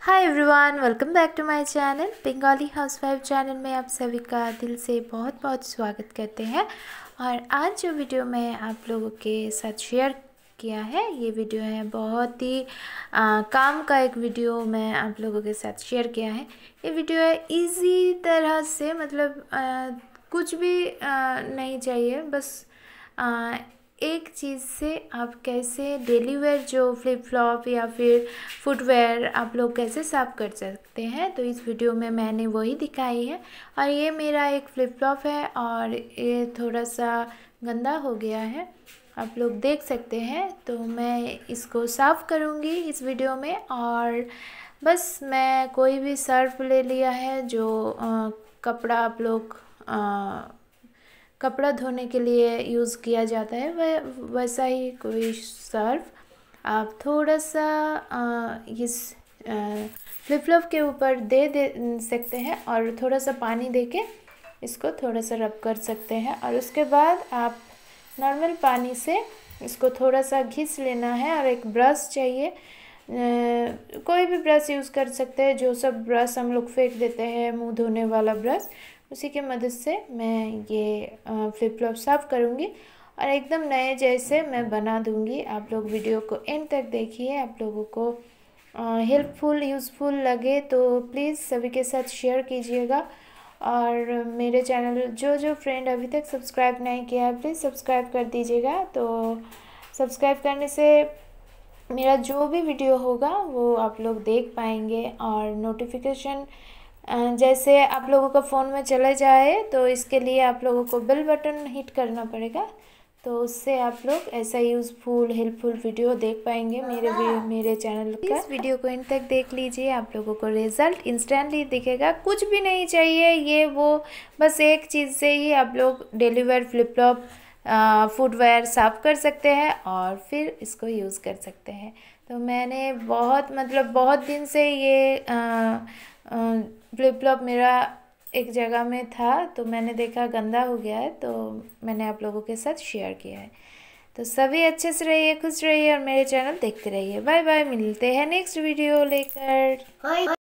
hi everyone welcome back to my channel Bengali housewife channel में आप सभी का दिल से बहुत बहुत स्वागत करते हैं और आज जो वीडियो मैं आप लोगों के साथ शेयर किया है ये वीडियो है बहुत ही आ, काम का एक वीडियो मैं आप लोगों के साथ शेयर किया है ये वीडियो है इजी तरह से मतलब आ, कुछ भी आ, नहीं चाहिए बस एक चीज़ से आप कैसे डेली वेयर जो फ्लिप फ्लॉप या फिर फुटवेयर आप लोग कैसे साफ़ कर सकते हैं तो इस वीडियो में मैंने वही दिखाई है और ये मेरा एक फ्लिप फ्लॉप है और ये थोड़ा सा गंदा हो गया है आप लोग देख सकते हैं तो मैं इसको साफ़ करूँगी इस वीडियो में और बस मैं कोई भी सर्फ ले लिया है जो आ, कपड़ा आप लोग कपड़ा धोने के लिए यूज़ किया जाता है वह वैसा ही कोई सर्फ आप थोड़ा सा आ, इस फ्लिप फ्लॉप के ऊपर दे दे सकते हैं और थोड़ा सा पानी दे के इसको थोड़ा सा रब कर सकते हैं और उसके बाद आप नॉर्मल पानी से इसको थोड़ा सा घिस लेना है और एक ब्रश चाहिए कोई भी ब्रश यूज़ कर सकते हैं जो सब ब्रश हम लोग फेंक देते हैं मुंह धोने वाला ब्रश उसी के मदद से मैं ये फ्लिप फ्लॉप साफ करूँगी और एकदम नए जैसे मैं बना दूँगी आप लोग वीडियो को एंड तक देखिए आप लोगों को हेल्पफुल यूज़फुल लगे तो प्लीज़ सभी के साथ शेयर कीजिएगा और मेरे चैनल जो जो फ्रेंड अभी तक सब्सक्राइब नहीं किया है प्लीज़ सब्सक्राइब कर दीजिएगा तो सब्सक्राइब करने से मेरा जो भी वीडियो होगा वो आप लोग देख पाएंगे और नोटिफिकेशन जैसे आप लोगों का फ़ोन में चला जाए तो इसके लिए आप लोगों को बिल बटन हिट करना पड़ेगा तो उससे आप लोग ऐसा यूज़फुल हेल्पफुल वीडियो देख पाएंगे मेरे मेरे चैनल का इस वीडियो को इन तक देख लीजिए आप लोगों को रिजल्ट इंस्टेंटली दिखेगा कुछ भी नहीं चाहिए ये वो बस एक चीज़ से ही आप लोग डिलीवर फ्लिपलॉप फुटवेयर साफ़ कर सकते हैं और फिर इसको यूज़ कर सकते हैं तो मैंने बहुत मतलब बहुत दिन से ये आ, फ्लिप फ्लॉप मेरा एक जगह में था तो मैंने देखा गंदा हो गया है तो मैंने आप लोगों के साथ शेयर किया है तो सभी अच्छे से रहिए खुश रहिए और मेरे चैनल देखते रहिए बाय बाय मिलते हैं नेक्स्ट वीडियो लेकर